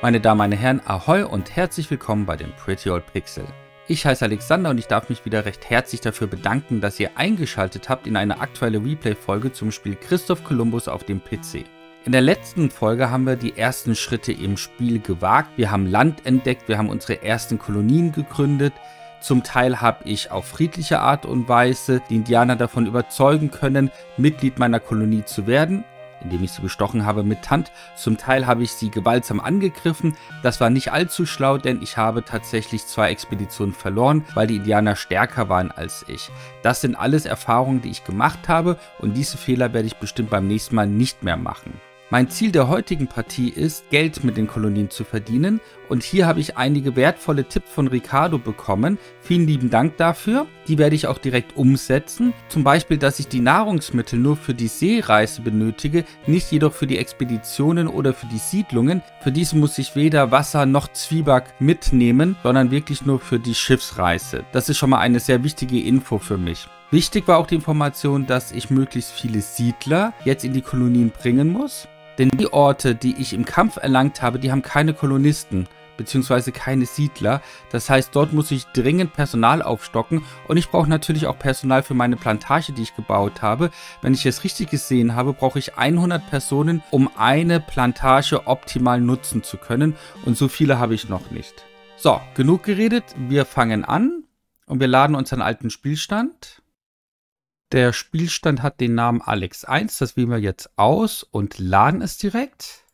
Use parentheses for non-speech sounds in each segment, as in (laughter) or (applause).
Meine Damen, meine Herren, ahoi und herzlich willkommen bei dem Pretty Old Pixel. Ich heiße Alexander und ich darf mich wieder recht herzlich dafür bedanken, dass ihr eingeschaltet habt in eine aktuelle Replay-Folge zum Spiel Christoph Columbus auf dem PC. In der letzten Folge haben wir die ersten Schritte im Spiel gewagt. Wir haben Land entdeckt, wir haben unsere ersten Kolonien gegründet. Zum Teil habe ich auf friedliche Art und Weise die Indianer davon überzeugen können, Mitglied meiner Kolonie zu werden indem ich sie gestochen habe mit Hand. Zum Teil habe ich sie gewaltsam angegriffen. Das war nicht allzu schlau, denn ich habe tatsächlich zwei Expeditionen verloren, weil die Indianer stärker waren als ich. Das sind alles Erfahrungen, die ich gemacht habe und diese Fehler werde ich bestimmt beim nächsten Mal nicht mehr machen. Mein Ziel der heutigen Partie ist, Geld mit den Kolonien zu verdienen und hier habe ich einige wertvolle Tipps von Ricardo bekommen. Vielen lieben Dank dafür. Die werde ich auch direkt umsetzen. Zum Beispiel, dass ich die Nahrungsmittel nur für die Seereise benötige, nicht jedoch für die Expeditionen oder für die Siedlungen. Für diese muss ich weder Wasser noch Zwieback mitnehmen, sondern wirklich nur für die Schiffsreise. Das ist schon mal eine sehr wichtige Info für mich. Wichtig war auch die Information, dass ich möglichst viele Siedler jetzt in die Kolonien bringen muss. Denn die Orte, die ich im Kampf erlangt habe, die haben keine Kolonisten beziehungsweise keine Siedler. Das heißt, dort muss ich dringend Personal aufstocken und ich brauche natürlich auch Personal für meine Plantage, die ich gebaut habe. Wenn ich es richtig gesehen habe, brauche ich 100 Personen, um eine Plantage optimal nutzen zu können und so viele habe ich noch nicht. So, genug geredet, wir fangen an und wir laden unseren alten Spielstand. Der Spielstand hat den Namen Alex1, das wählen wir jetzt aus und laden es direkt.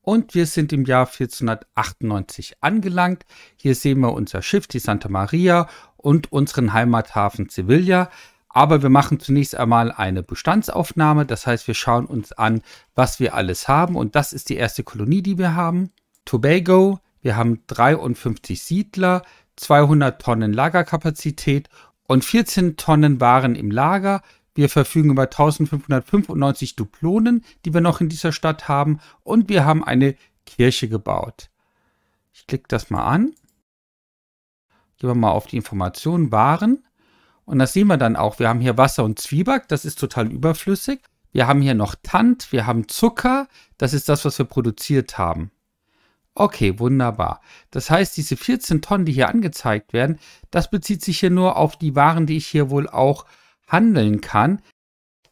Und wir sind im Jahr 1498 angelangt. Hier sehen wir unser Schiff, die Santa Maria und unseren Heimathafen Sevilla. Aber wir machen zunächst einmal eine Bestandsaufnahme. Das heißt, wir schauen uns an, was wir alles haben. Und das ist die erste Kolonie, die wir haben. Tobago. Wir haben 53 Siedler, 200 Tonnen Lagerkapazität und 14 Tonnen Waren im Lager. Wir verfügen über 1595 Duplonen, die wir noch in dieser Stadt haben. Und wir haben eine Kirche gebaut. Ich klicke das mal an. Gehen wir mal auf die Informationen Waren. Und das sehen wir dann auch. Wir haben hier Wasser und Zwieback. Das ist total überflüssig. Wir haben hier noch Tant. Wir haben Zucker. Das ist das, was wir produziert haben. Okay, wunderbar. Das heißt, diese 14 Tonnen, die hier angezeigt werden, das bezieht sich hier nur auf die Waren, die ich hier wohl auch handeln kann.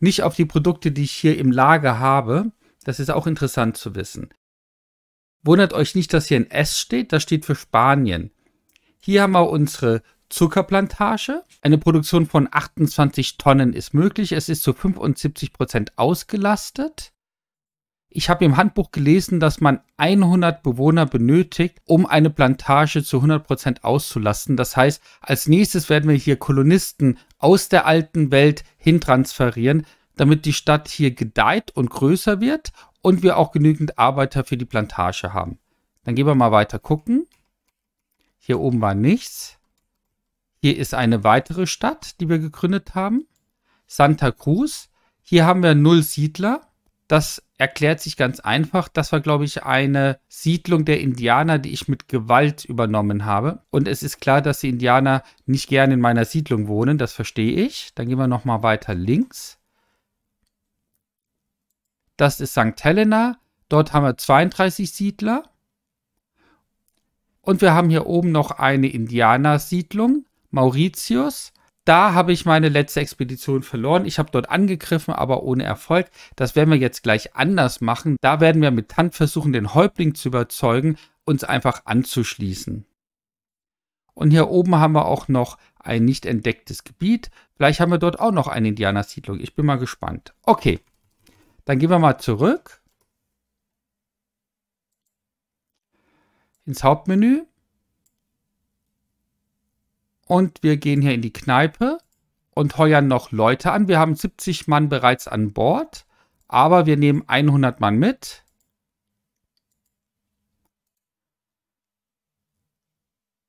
Nicht auf die Produkte, die ich hier im Lager habe. Das ist auch interessant zu wissen. Wundert euch nicht, dass hier ein S steht. Das steht für Spanien. Hier haben wir unsere Zuckerplantage. Eine Produktion von 28 Tonnen ist möglich. Es ist zu 75 Prozent ausgelastet. Ich habe im Handbuch gelesen, dass man 100 Bewohner benötigt, um eine Plantage zu 100% auszulasten. Das heißt, als nächstes werden wir hier Kolonisten aus der alten Welt hintransferieren, damit die Stadt hier gedeiht und größer wird und wir auch genügend Arbeiter für die Plantage haben. Dann gehen wir mal weiter gucken. Hier oben war nichts. Hier ist eine weitere Stadt, die wir gegründet haben. Santa Cruz. Hier haben wir null Siedler. Das erklärt sich ganz einfach. Das war, glaube ich, eine Siedlung der Indianer, die ich mit Gewalt übernommen habe. Und es ist klar, dass die Indianer nicht gerne in meiner Siedlung wohnen. Das verstehe ich. Dann gehen wir nochmal weiter links. Das ist St. Helena. Dort haben wir 32 Siedler. Und wir haben hier oben noch eine Indianersiedlung, Mauritius da habe ich meine letzte Expedition verloren. Ich habe dort angegriffen, aber ohne Erfolg. Das werden wir jetzt gleich anders machen. Da werden wir mit Tant versuchen, den Häuptling zu überzeugen, uns einfach anzuschließen. Und hier oben haben wir auch noch ein nicht entdecktes Gebiet. Vielleicht haben wir dort auch noch eine Indianersiedlung. Ich bin mal gespannt. Okay, dann gehen wir mal zurück ins Hauptmenü und wir gehen hier in die Kneipe und heuern noch Leute an. Wir haben 70 Mann bereits an Bord, aber wir nehmen 100 Mann mit.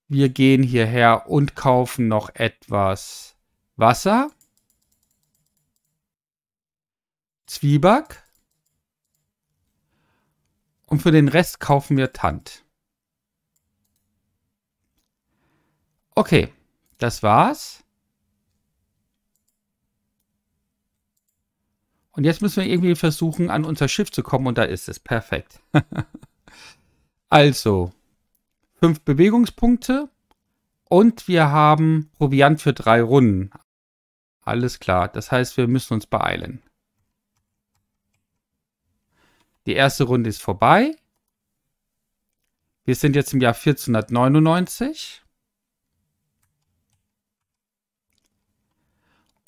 Wir gehen hierher und kaufen noch etwas Wasser, Zwieback und für den Rest kaufen wir Tant. Okay, das war's. Und jetzt müssen wir irgendwie versuchen, an unser Schiff zu kommen. Und da ist es. Perfekt. (laughs) also, fünf Bewegungspunkte. Und wir haben Proviant für drei Runden. Alles klar. Das heißt, wir müssen uns beeilen. Die erste Runde ist vorbei. Wir sind jetzt im Jahr 1499.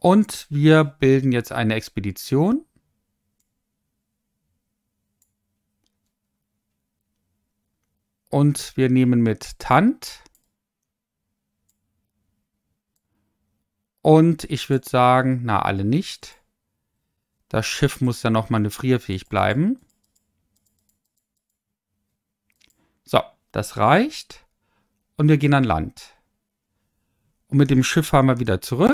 Und wir bilden jetzt eine Expedition. Und wir nehmen mit Tant. Und ich würde sagen, na, alle nicht. Das Schiff muss dann noch manövrierfähig bleiben. So, das reicht. Und wir gehen an Land. Und mit dem Schiff fahren wir wieder zurück.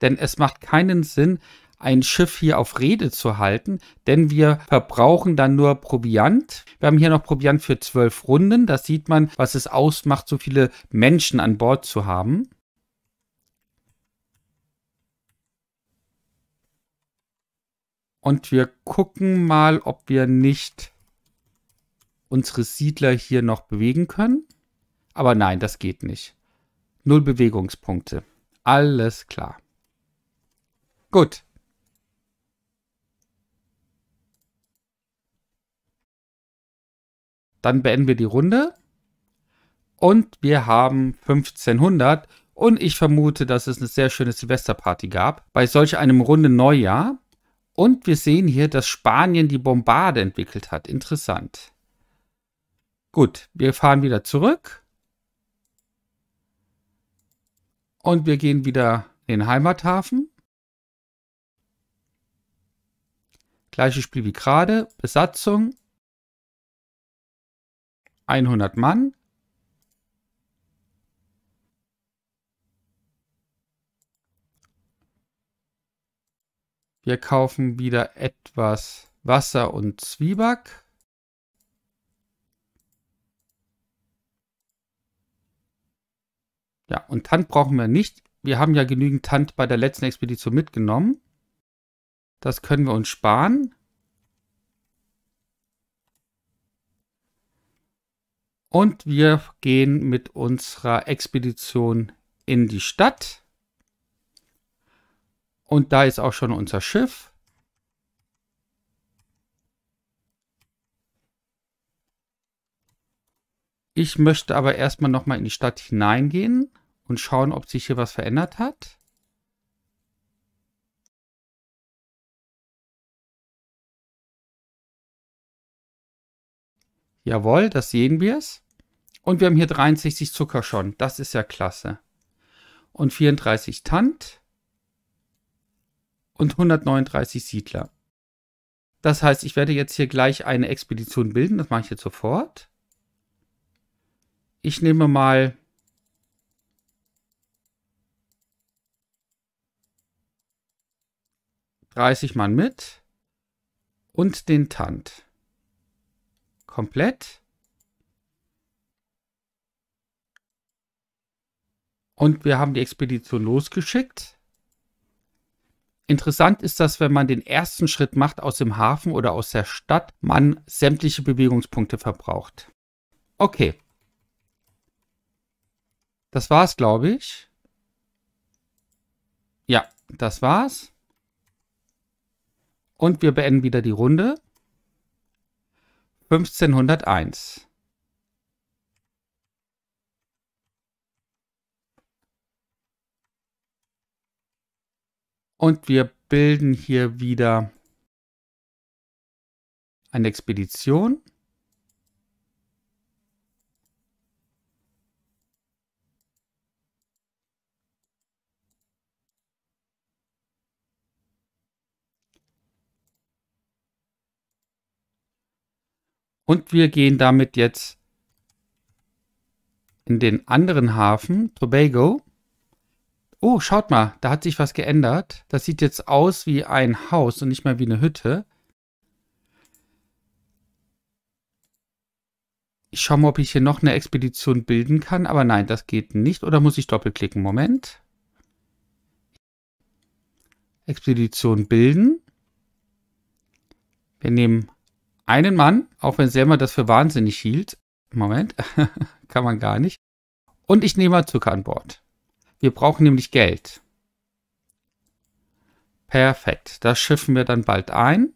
Denn es macht keinen Sinn, ein Schiff hier auf Rede zu halten, denn wir verbrauchen dann nur Proviant. Wir haben hier noch Proviant für zwölf Runden. Das sieht man, was es ausmacht, so viele Menschen an Bord zu haben. Und wir gucken mal, ob wir nicht unsere Siedler hier noch bewegen können. Aber nein, das geht nicht. Null Bewegungspunkte. Alles klar. Gut. Dann beenden wir die Runde. Und wir haben 1500. Und ich vermute, dass es eine sehr schöne Silvesterparty gab. Bei solch einem runden Neujahr. Und wir sehen hier, dass Spanien die Bombarde entwickelt hat. Interessant. Gut, wir fahren wieder zurück. Und wir gehen wieder in den Heimathafen. Gleiches Spiel wie gerade. Besatzung. 100 Mann. Wir kaufen wieder etwas Wasser und Zwieback. Ja, und Tant brauchen wir nicht. Wir haben ja genügend Tant bei der letzten Expedition mitgenommen. Das können wir uns sparen. Und wir gehen mit unserer Expedition in die Stadt. Und da ist auch schon unser Schiff. Ich möchte aber erstmal nochmal in die Stadt hineingehen und schauen, ob sich hier was verändert hat. Jawohl, das sehen wir es. Und wir haben hier 63 Zucker schon. Das ist ja klasse. Und 34 Tant. Und 139 Siedler. Das heißt, ich werde jetzt hier gleich eine Expedition bilden. Das mache ich jetzt sofort. Ich nehme mal... ...30 Mann mit. Und den Tant komplett. Und wir haben die Expedition losgeschickt. Interessant ist, dass wenn man den ersten Schritt macht aus dem Hafen oder aus der Stadt, man sämtliche Bewegungspunkte verbraucht. Okay. Das war's, glaube ich. Ja, das war's. Und wir beenden wieder die Runde. 1501. Und wir bilden hier wieder eine Expedition. Und wir gehen damit jetzt in den anderen Hafen, Tobago. Oh, schaut mal, da hat sich was geändert. Das sieht jetzt aus wie ein Haus und nicht mehr wie eine Hütte. Ich schaue mal, ob ich hier noch eine Expedition bilden kann, aber nein, das geht nicht. Oder muss ich doppelklicken? Moment. Expedition bilden. Wir nehmen einen Mann, auch wenn Selma das für wahnsinnig hielt. Moment, (laughs) kann man gar nicht. Und ich nehme Zucker an Bord. Wir brauchen nämlich Geld. Perfekt, das schiffen wir dann bald ein.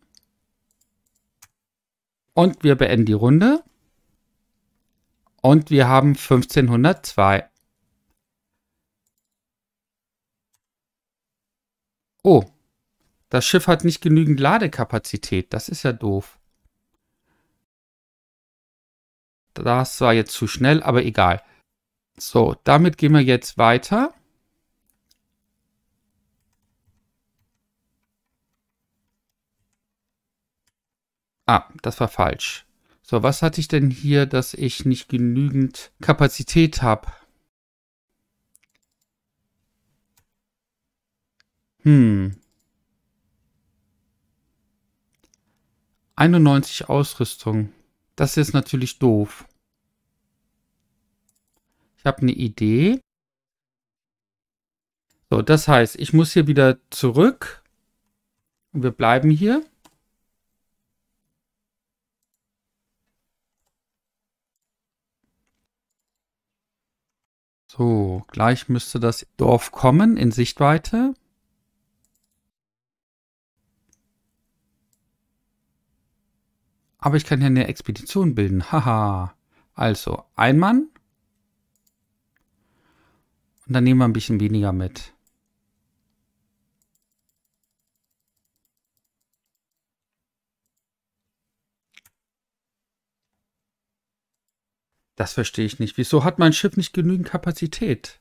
Und wir beenden die Runde. Und wir haben 1502. Oh, das Schiff hat nicht genügend Ladekapazität. Das ist ja doof. Das war jetzt zu schnell, aber egal. So, damit gehen wir jetzt weiter. Ah, das war falsch. So, was hatte ich denn hier, dass ich nicht genügend Kapazität habe? Hm. 91 Ausrüstung. Das ist natürlich doof. Ich habe eine Idee. So, das heißt, ich muss hier wieder zurück. Und wir bleiben hier. So, gleich müsste das Dorf kommen in Sichtweite. Aber ich kann ja eine Expedition bilden. Haha. Also, ein Mann. Und dann nehmen wir ein bisschen weniger mit. Das verstehe ich nicht. Wieso hat mein Schiff nicht genügend Kapazität?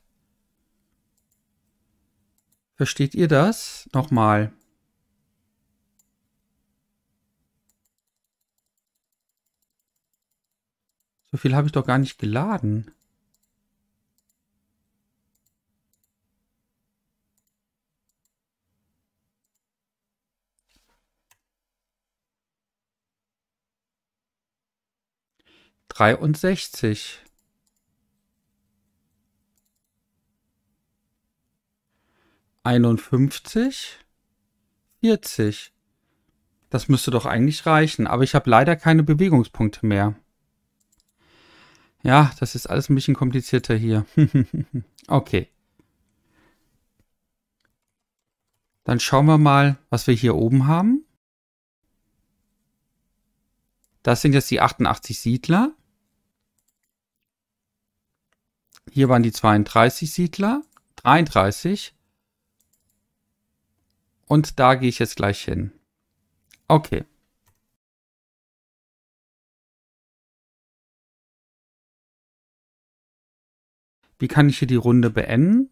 Versteht ihr das? Nochmal. So viel habe ich doch gar nicht geladen. 63. einundfünfzig, vierzig. Das müsste doch eigentlich reichen, aber ich habe leider keine Bewegungspunkte mehr. Ja, das ist alles ein bisschen komplizierter hier. (laughs) okay. Dann schauen wir mal, was wir hier oben haben. Das sind jetzt die 88 Siedler. Hier waren die 32 Siedler, 33. Und da gehe ich jetzt gleich hin. Okay. Wie kann ich hier die Runde beenden?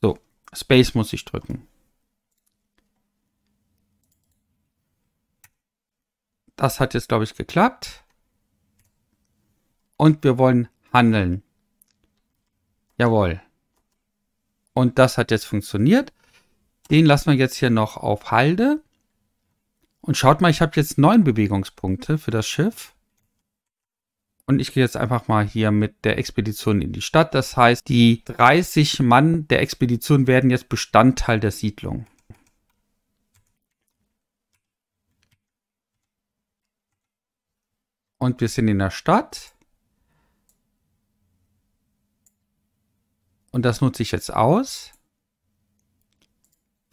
So, Space muss ich drücken. Das hat jetzt, glaube ich, geklappt und wir wollen handeln. Jawohl. Und das hat jetzt funktioniert. Den lassen wir jetzt hier noch auf Halde. Und schaut mal, ich habe jetzt neun Bewegungspunkte für das Schiff. Und ich gehe jetzt einfach mal hier mit der Expedition in die Stadt. Das heißt, die 30 Mann der Expedition werden jetzt Bestandteil der Siedlung. Und wir sind in der Stadt. Und das nutze ich jetzt aus.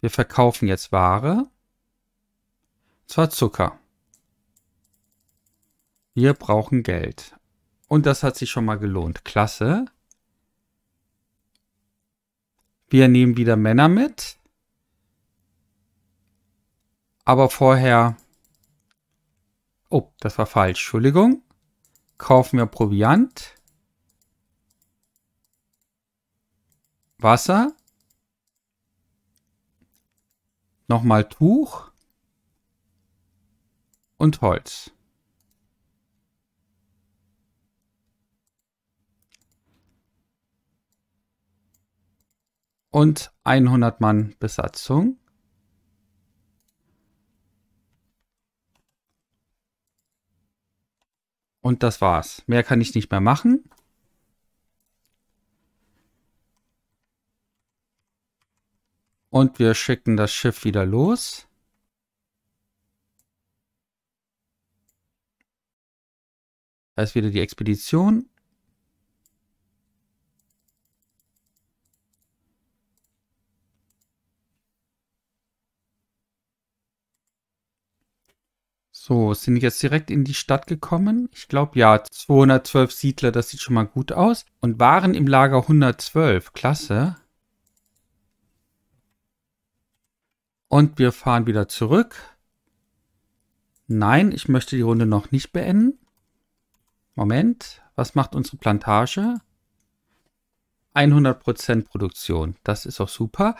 Wir verkaufen jetzt Ware. Und zwar Zucker. Wir brauchen Geld. Und das hat sich schon mal gelohnt. Klasse. Wir nehmen wieder Männer mit. Aber vorher... Oh, das war falsch. Entschuldigung. Kaufen wir Proviant. Wasser, nochmal Tuch und Holz. Und 100 Mann Besatzung. Und das war's. Mehr kann ich nicht mehr machen. Und wir schicken das Schiff wieder los. Da ist wieder die Expedition. So, sind jetzt direkt in die Stadt gekommen. Ich glaube, ja, 212 Siedler, das sieht schon mal gut aus. Und waren im Lager 112. Klasse. Und wir fahren wieder zurück. Nein, ich möchte die Runde noch nicht beenden. Moment, was macht unsere Plantage? 100% Produktion, das ist auch super.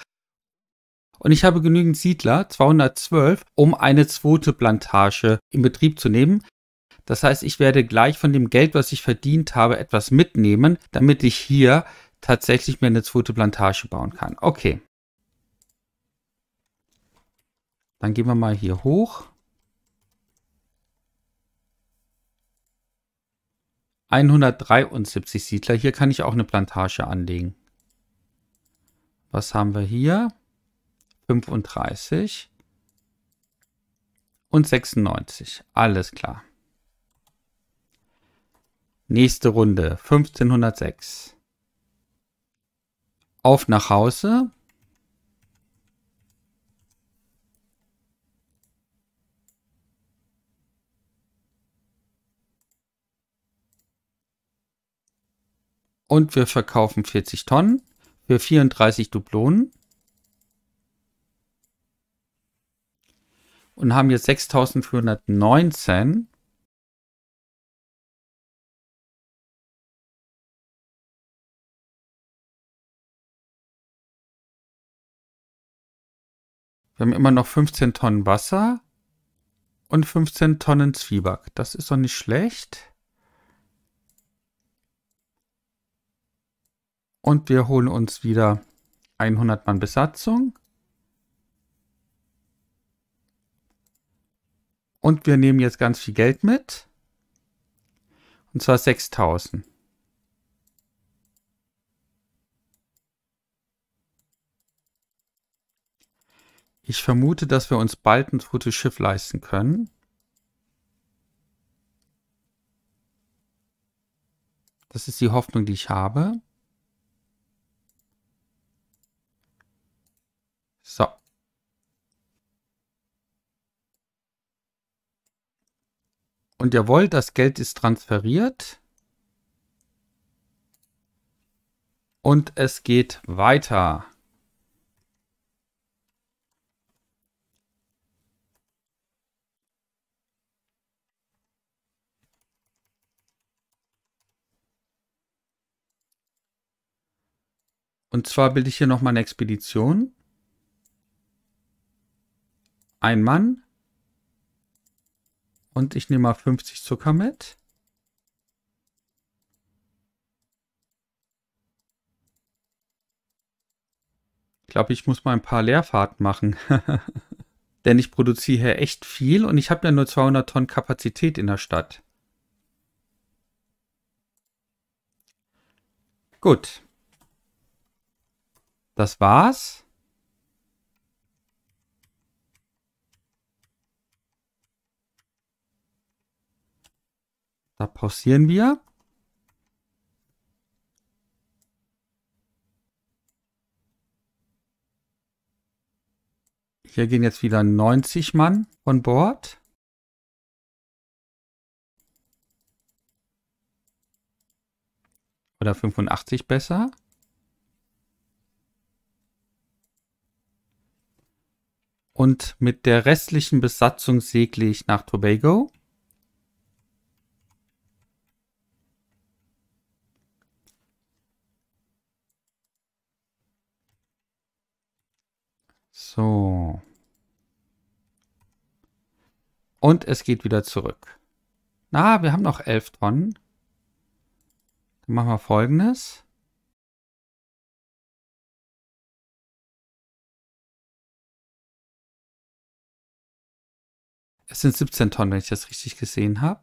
Und ich habe genügend Siedler, 212, um eine zweite Plantage in Betrieb zu nehmen. Das heißt, ich werde gleich von dem Geld, was ich verdient habe, etwas mitnehmen, damit ich hier tatsächlich mir eine zweite Plantage bauen kann. Okay, dann gehen wir mal hier hoch. 173 Siedler. Hier kann ich auch eine Plantage anlegen. Was haben wir hier? 35 und 96. Alles klar. Nächste Runde. 1506. Auf nach Hause. Und wir verkaufen 40 Tonnen für 34 Dublonen. Und haben jetzt 6419. Wir haben immer noch 15 Tonnen Wasser und 15 Tonnen Zwieback. Das ist doch nicht schlecht. Und wir holen uns wieder 100 Mann Besatzung. Und wir nehmen jetzt ganz viel Geld mit. Und zwar 6000. Ich vermute, dass wir uns bald ein gutes Schiff leisten können. Das ist die Hoffnung, die ich habe. So. Und jawohl, das Geld ist transferiert. Und es geht weiter. Und zwar bilde ich hier nochmal eine Expedition ein Mann. Und ich nehme mal 50 Zucker mit. Ich glaube, ich muss mal ein paar Leerfahrten machen. (laughs) Denn ich produziere hier echt viel und ich habe ja nur 200 Tonnen Kapazität in der Stadt. Gut. Das war's. Da pausieren wir. Hier gehen jetzt wieder 90 Mann von Bord. Oder 85 besser. Und mit der restlichen Besatzung segle ich nach Tobago. So. Und es geht wieder zurück. Na, wir haben noch 11 Tonnen. Dann machen wir folgendes. Es sind 17 Tonnen, wenn ich das richtig gesehen habe.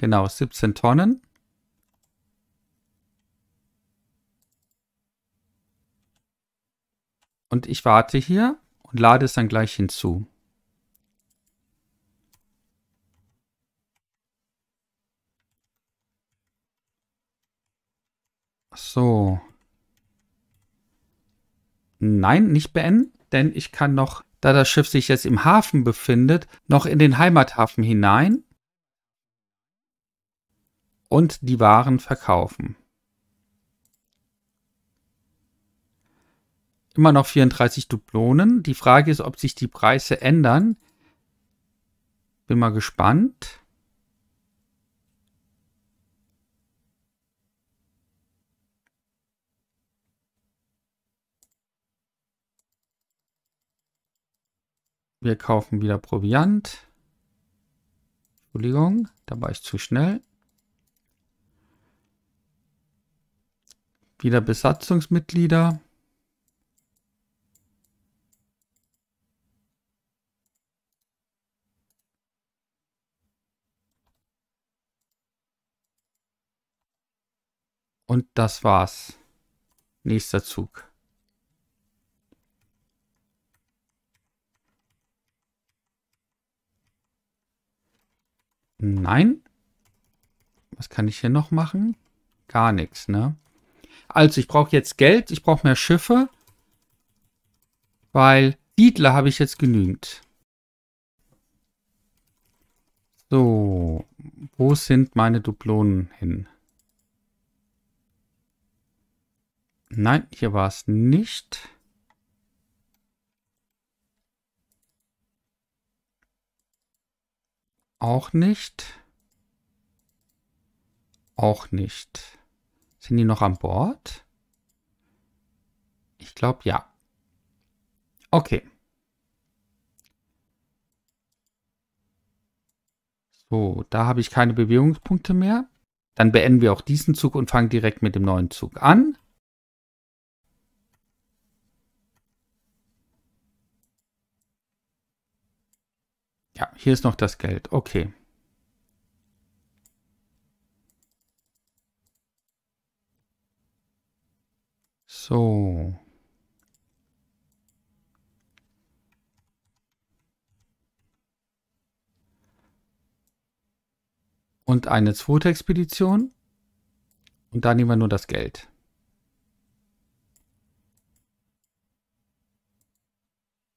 Genau, 17 Tonnen. Und ich warte hier und lade es dann gleich hinzu. So. Nein, nicht beenden, denn ich kann noch, da das Schiff sich jetzt im Hafen befindet, noch in den Heimathafen hinein und die Waren verkaufen. Immer noch 34 Dublonen. Die Frage ist, ob sich die Preise ändern. Bin mal gespannt. Wir kaufen wieder Proviant. Entschuldigung, da war ich zu schnell. Wieder Besatzungsmitglieder. Und das war's. Nächster Zug. Nein. Was kann ich hier noch machen? Gar nichts, ne? Also ich brauche jetzt Geld, ich brauche mehr Schiffe, weil Siedler habe ich jetzt genügend. So, wo sind meine Duplonen hin? Nein, hier war es nicht. Auch nicht. Auch nicht. Sind die noch an Bord? Ich glaube ja. Okay. So, da habe ich keine Bewegungspunkte mehr. Dann beenden wir auch diesen Zug und fangen direkt mit dem neuen Zug an. Ja, hier ist noch das Geld. Okay. So. Und eine zweite Expedition. Und da nehmen wir nur das Geld.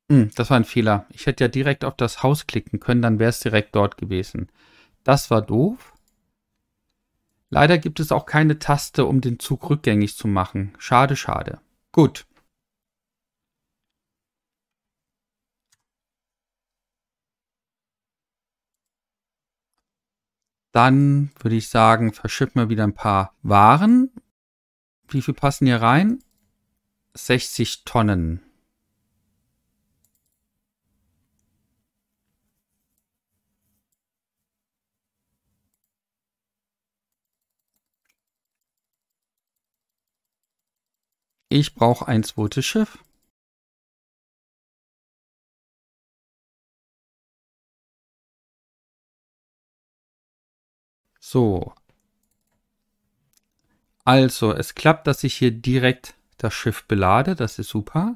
Hm, das war ein Fehler. Ich hätte ja direkt auf das Haus klicken können, dann wäre es direkt dort gewesen. Das war doof. Leider gibt es auch keine Taste, um den Zug rückgängig zu machen. Schade, schade. Gut. Dann würde ich sagen, verschippen wir wieder ein paar Waren. Wie viel passen hier rein? 60 Tonnen. Ich brauche ein zweites Schiff. So. Also, es klappt, dass ich hier direkt das Schiff belade. Das ist super.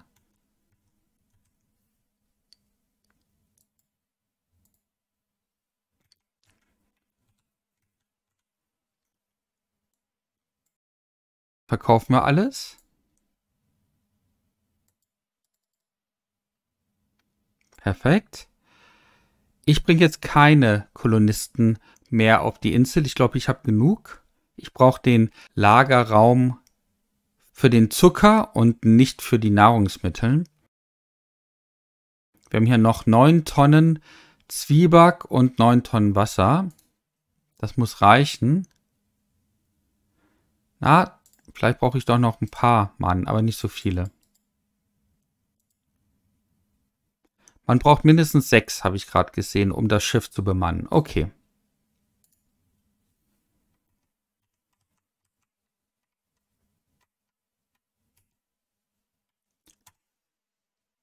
Verkaufen wir alles. Perfekt. Ich bringe jetzt keine Kolonisten mehr auf die Insel. Ich glaube, ich habe genug. Ich brauche den Lagerraum für den Zucker und nicht für die Nahrungsmittel. Wir haben hier noch 9 Tonnen Zwieback und 9 Tonnen Wasser. Das muss reichen. Na, vielleicht brauche ich doch noch ein paar Mann, aber nicht so viele. Man braucht mindestens sechs, habe ich gerade gesehen, um das Schiff zu bemannen. Okay.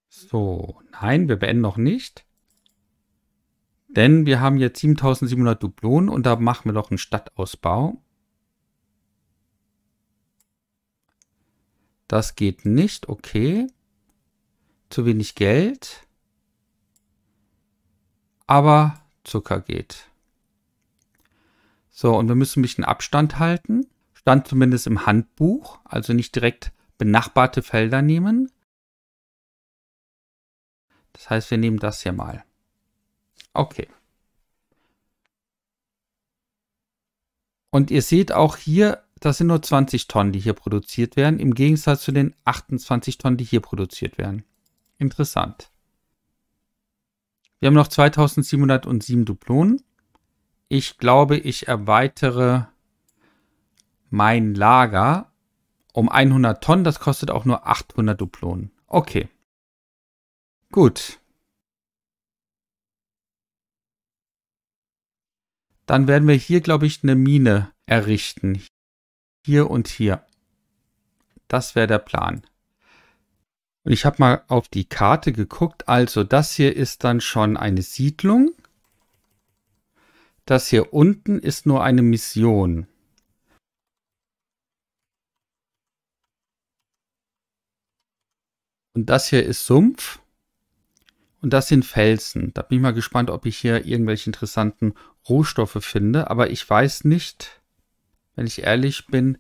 So, nein, wir beenden noch nicht. Denn wir haben jetzt 7700 Dublonen und da machen wir noch einen Stadtausbau. Das geht nicht, okay. Zu wenig Geld aber Zucker geht. So, und wir müssen ein bisschen Abstand halten. Stand zumindest im Handbuch, also nicht direkt benachbarte Felder nehmen. Das heißt, wir nehmen das hier mal. Okay. Und ihr seht auch hier, das sind nur 20 Tonnen, die hier produziert werden, im Gegensatz zu den 28 Tonnen, die hier produziert werden. Interessant. Wir haben noch 2707 Duplonen. Ich glaube, ich erweitere mein Lager um 100 Tonnen. Das kostet auch nur 800 Duplonen. Okay. Gut. Dann werden wir hier, glaube ich, eine Mine errichten. Hier und hier. Das wäre der Plan. Und ich habe mal auf die Karte geguckt. Also das hier ist dann schon eine Siedlung. Das hier unten ist nur eine Mission. Und das hier ist Sumpf. Und das sind Felsen. Da bin ich mal gespannt, ob ich hier irgendwelche interessanten Rohstoffe finde. Aber ich weiß nicht, wenn ich ehrlich bin,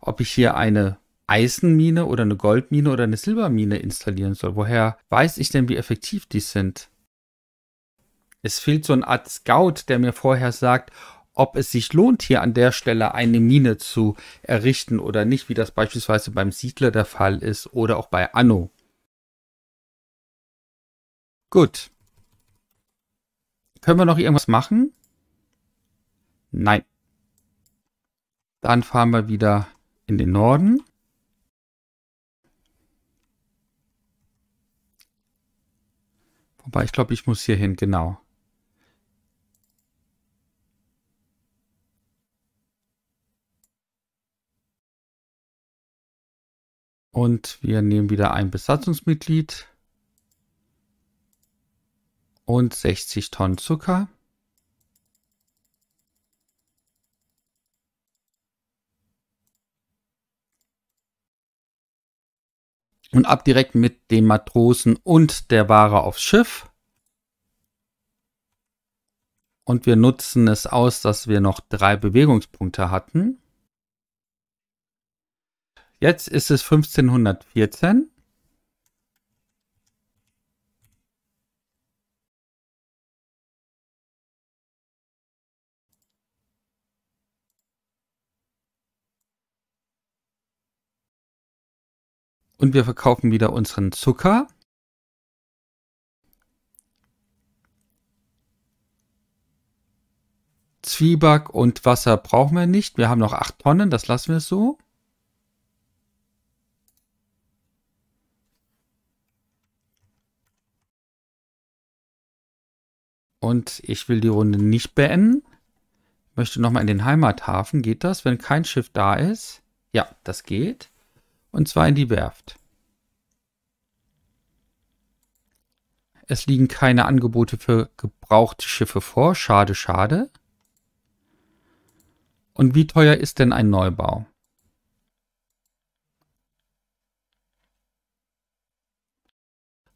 ob ich hier eine Eisenmine oder eine Goldmine oder eine Silbermine installieren soll. Woher weiß ich denn, wie effektiv die sind? Es fehlt so eine Art Scout, der mir vorher sagt, ob es sich lohnt, hier an der Stelle eine Mine zu errichten oder nicht, wie das beispielsweise beim Siedler der Fall ist oder auch bei Anno. Gut. Können wir noch irgendwas machen? Nein. Dann fahren wir wieder in den Norden. Wobei, ich glaube, ich muss hier hin, genau. Und wir nehmen wieder ein Besatzungsmitglied und 60 Tonnen Zucker. und ab direkt mit dem Matrosen und der Ware aufs Schiff. Und wir nutzen es aus, dass wir noch drei Bewegungspunkte hatten. Jetzt ist es 1514. Und wir verkaufen wieder unseren Zucker. Zwieback und Wasser brauchen wir nicht. Wir haben noch 8 Tonnen, das lassen wir so. Und ich will die Runde nicht beenden. Möchte nochmal in den Heimathafen. Geht das, wenn kein Schiff da ist? Ja, das geht und zwar in die Werft. Es liegen keine Angebote für gebrauchte Schiffe vor. Schade, schade. Und wie teuer ist denn ein Neubau?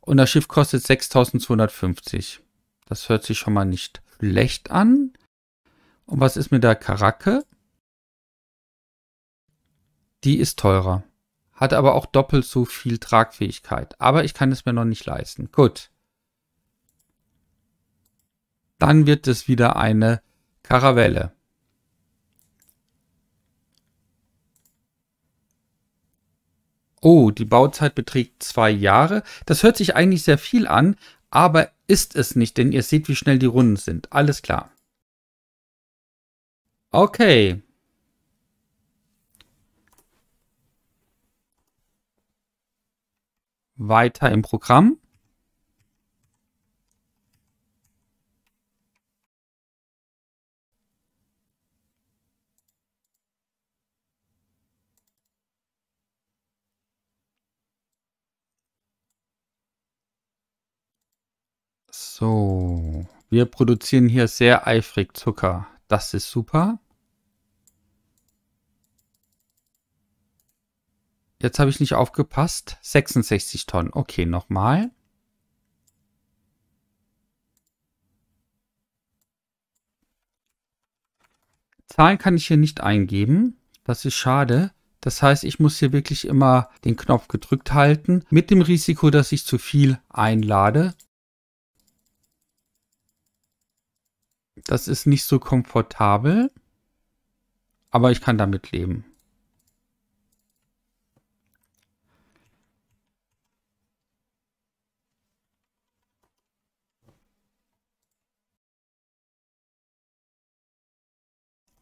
Und das Schiff kostet 6250. Das hört sich schon mal nicht schlecht an. Und was ist mit der Karacke? Die ist teurer hat aber auch doppelt so viel Tragfähigkeit. Aber ich kann es mir noch nicht leisten. Gut. Dann wird es wieder eine Karawelle. Oh, die Bauzeit beträgt zwei Jahre. Das hört sich eigentlich sehr viel an, aber ist es nicht, denn ihr seht, wie schnell die Runden sind. Alles klar. Okay, weiter im Programm. So, wir produzieren hier sehr eifrig Zucker. Das ist super. Jetzt habe ich nicht aufgepasst. 66 Tonnen. Okay, nochmal. Zahlen kann ich hier nicht eingeben. Das ist schade. Das heißt, ich muss hier wirklich immer den Knopf gedrückt halten, mit dem Risiko, dass ich zu viel einlade. Das ist nicht so komfortabel, aber ich kann damit leben.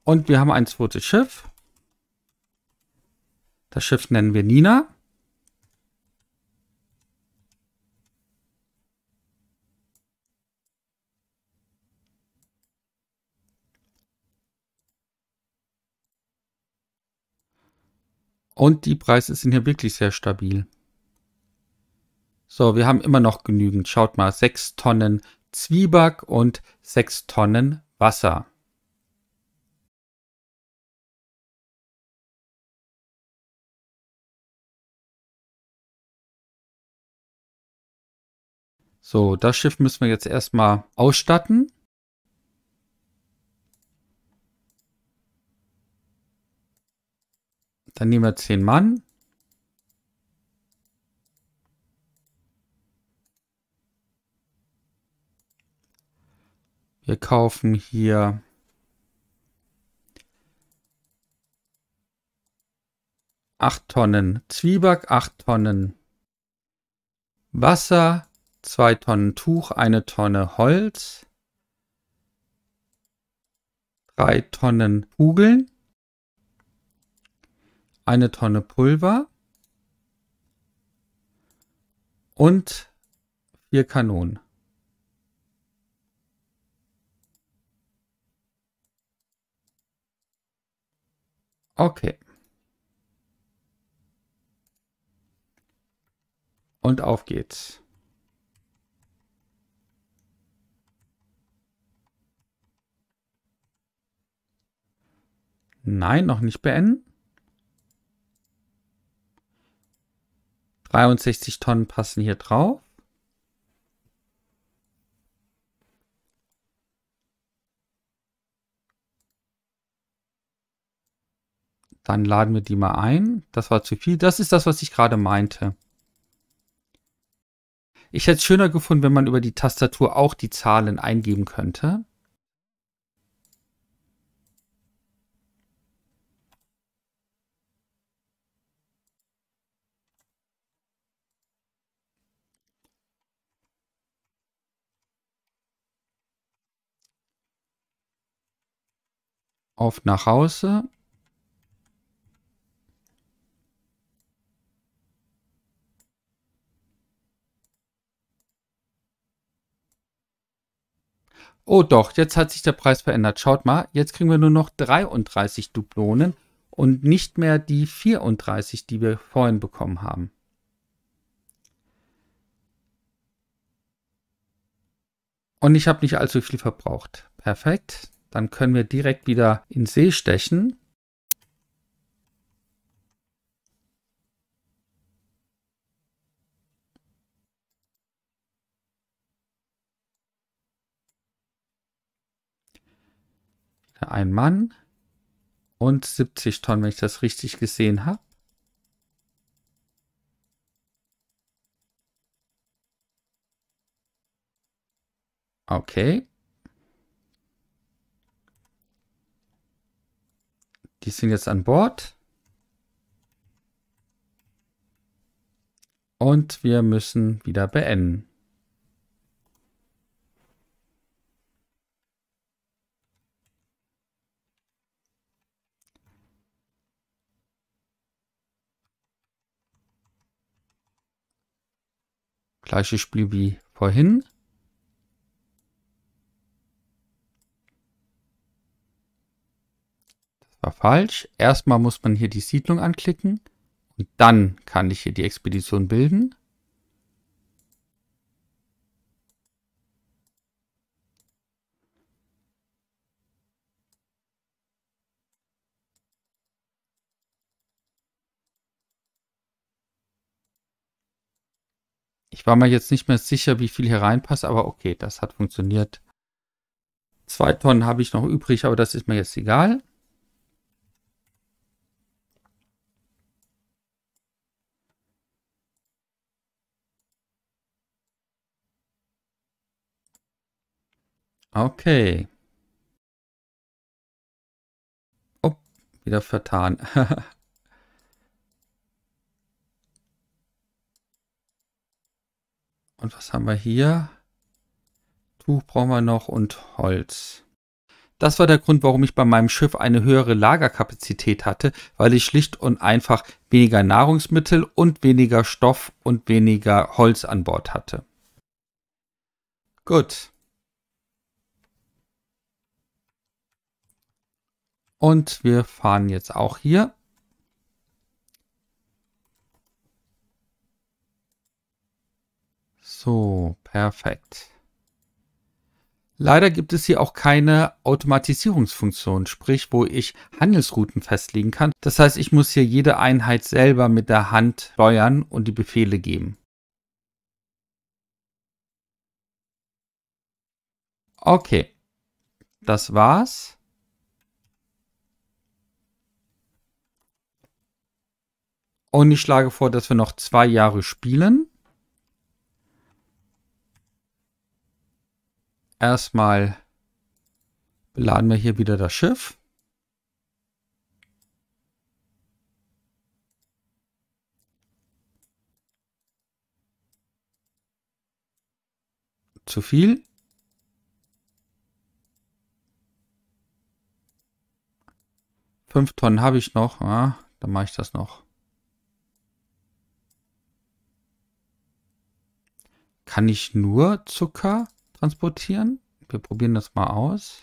Und wir haben ein zweites Schiff. Das Schiff nennen wir Nina. Und die Preise sind hier wirklich sehr stabil. So, wir haben immer noch genügend. Schaut mal, 6 Tonnen Zwieback und 6 Tonnen Wasser. So, das Schiff müssen wir jetzt erstmal ausstatten. Dann nehmen wir 10 Mann. Wir kaufen hier acht Tonnen Zwieback, acht Tonnen Wasser, zwei Tonnen Tuch, eine Tonne Holz, drei Tonnen Kugeln, eine Tonne Pulver und vier Kanonen. Okay. Und auf geht's. Nein, noch nicht beenden. 63 Tonnen passen hier drauf. Dann laden wir die mal ein. Das war zu viel. Das ist das, was ich gerade meinte. Ich hätte es schöner gefunden, wenn man über die Tastatur auch die Zahlen eingeben könnte. auf nach Hause. Oh doch, jetzt hat sich der Preis verändert. Schaut mal, jetzt kriegen wir nur noch 33 Dublonen und nicht mehr die 34, die wir vorhin bekommen haben. Und ich habe nicht allzu viel verbraucht. Perfekt. Dann können wir direkt wieder in See stechen. Ein Mann und 70 Tonnen, wenn ich das richtig gesehen habe. Okay. Die sind jetzt an Bord. Und wir müssen wieder beenden. Gleiches Spiel wie vorhin. war falsch. Erstmal muss man hier die Siedlung anklicken und dann kann ich hier die Expedition bilden. Ich war mir jetzt nicht mehr sicher, wie viel hier reinpasst, aber okay, das hat funktioniert. Zwei Tonnen habe ich noch übrig, aber das ist mir jetzt egal. Okay. Oh, wieder vertan. (laughs) Und was haben wir hier? Tuch brauchen wir noch und Holz. Das war der Grund, warum ich bei meinem Schiff eine höhere Lagerkapazität hatte, weil ich schlicht und einfach weniger Nahrungsmittel und weniger Stoff und weniger Holz an Bord hatte. Gut. Und wir fahren jetzt auch hier. So, perfekt. Leider gibt es hier auch keine Automatisierungsfunktion, sprich, wo ich Handelsrouten festlegen kann. Das heißt, ich muss hier jede Einheit selber mit der Hand steuern und die Befehle geben. Okay, das war's. Und ich schlage vor, dass wir noch zwei Jahre spielen. Erstmal beladen wir hier wieder das Schiff. Zu viel. Fünf Tonnen habe ich noch. Ja, dann mache ich das noch. Kann ich nur Zucker transportieren? Wir probieren das mal aus.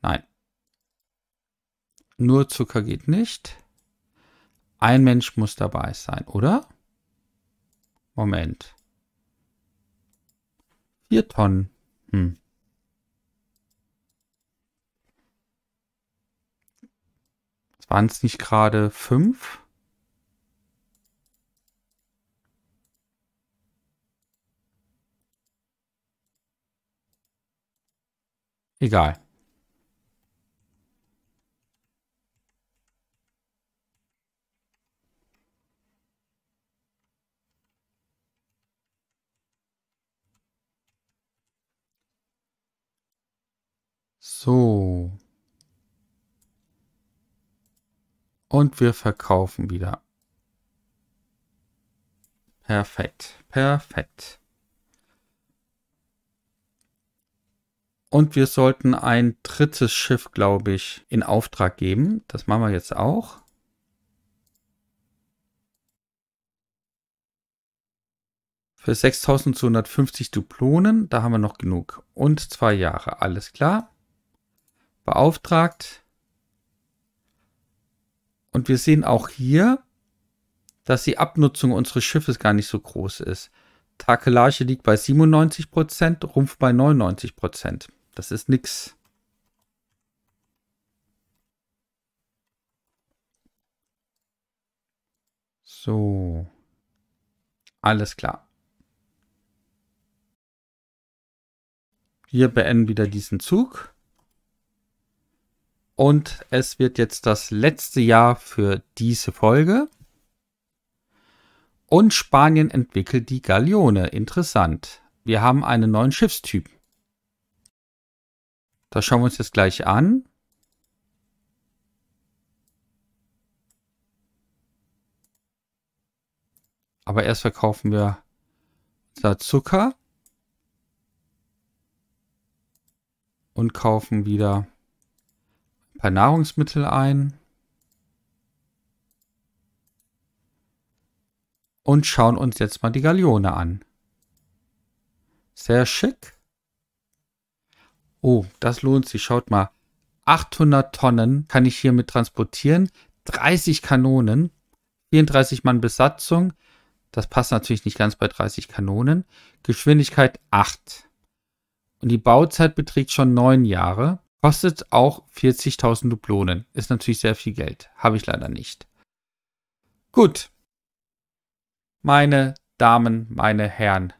Nein. Nur Zucker geht nicht. Ein Mensch muss dabei sein, oder? Moment. Vier Tonnen. Hm. Waren es nicht gerade fünf? Egal. So. Und wir verkaufen wieder. Perfekt, perfekt. Und wir sollten ein drittes Schiff, glaube ich, in Auftrag geben. Das machen wir jetzt auch. Für 6250 Duplonen, da haben wir noch genug. Und zwei Jahre, alles klar. Beauftragt. Und wir sehen auch hier, dass die Abnutzung unseres Schiffes gar nicht so groß ist. Takelage liegt bei 97%, Rumpf bei 99%. Das ist nix. So. Alles klar. Wir beenden wieder diesen Zug. Und es wird jetzt das letzte Jahr für diese Folge. Und Spanien entwickelt die Galeone. Interessant. Wir haben einen neuen Schiffstypen. Das schauen wir uns jetzt gleich an. Aber erst verkaufen wir unser Zucker und kaufen wieder ein paar Nahrungsmittel ein. Und schauen uns jetzt mal die Galeone an. Sehr schick. Oh, das lohnt sich. Schaut mal. 800 Tonnen kann ich hiermit transportieren. 30 Kanonen. 34 Mann Besatzung. Das passt natürlich nicht ganz bei 30 Kanonen. Geschwindigkeit 8. Und die Bauzeit beträgt schon 9 Jahre. Kostet auch 40.000 Dublonen. Ist natürlich sehr viel Geld. Habe ich leider nicht. Gut. Meine Damen, meine Herren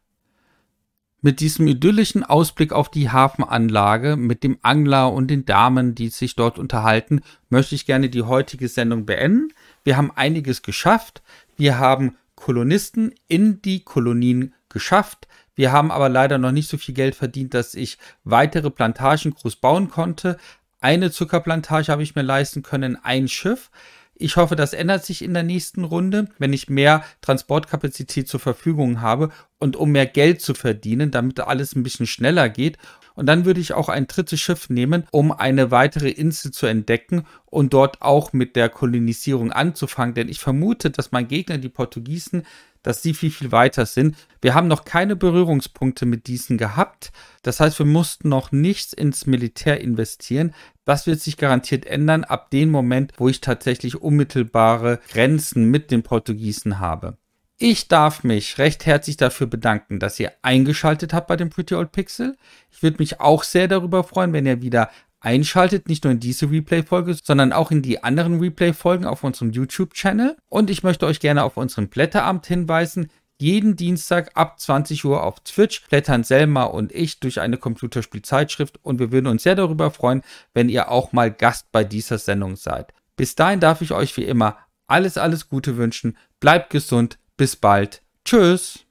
mit diesem idyllischen Ausblick auf die Hafenanlage, mit dem Angler und den Damen, die sich dort unterhalten, möchte ich gerne die heutige Sendung beenden. Wir haben einiges geschafft. Wir haben Kolonisten in die Kolonien geschafft. Wir haben aber leider noch nicht so viel Geld verdient, dass ich weitere Plantagen groß bauen konnte. Eine Zuckerplantage habe ich mir leisten können, ein Schiff. Ich hoffe, das ändert sich in der nächsten Runde, wenn ich mehr Transportkapazität zur Verfügung habe und um mehr Geld zu verdienen, damit alles ein bisschen schneller geht und dann würde ich auch ein drittes Schiff nehmen, um eine weitere Insel zu entdecken und dort auch mit der Kolonisierung anzufangen. Denn ich vermute, dass mein Gegner, die Portugiesen, dass sie viel, viel weiter sind. Wir haben noch keine Berührungspunkte mit diesen gehabt. Das heißt, wir mussten noch nichts ins Militär investieren. Das wird sich garantiert ändern ab dem Moment, wo ich tatsächlich unmittelbare Grenzen mit den Portugiesen habe. Ich darf mich recht herzlich dafür bedanken, dass ihr eingeschaltet habt bei dem Pretty Old Pixel. Ich würde mich auch sehr darüber freuen, wenn ihr wieder einschaltet, nicht nur in diese Replay-Folge, sondern auch in die anderen Replay-Folgen auf unserem YouTube-Channel. Und ich möchte euch gerne auf unseren Blätteramt hinweisen. Jeden Dienstag ab 20 Uhr auf Twitch blättern Selma und ich durch eine Computerspielzeitschrift und wir würden uns sehr darüber freuen, wenn ihr auch mal Gast bei dieser Sendung seid. Bis dahin darf ich euch wie immer alles, alles Gute wünschen, bleibt gesund, bis bald. Tschüss.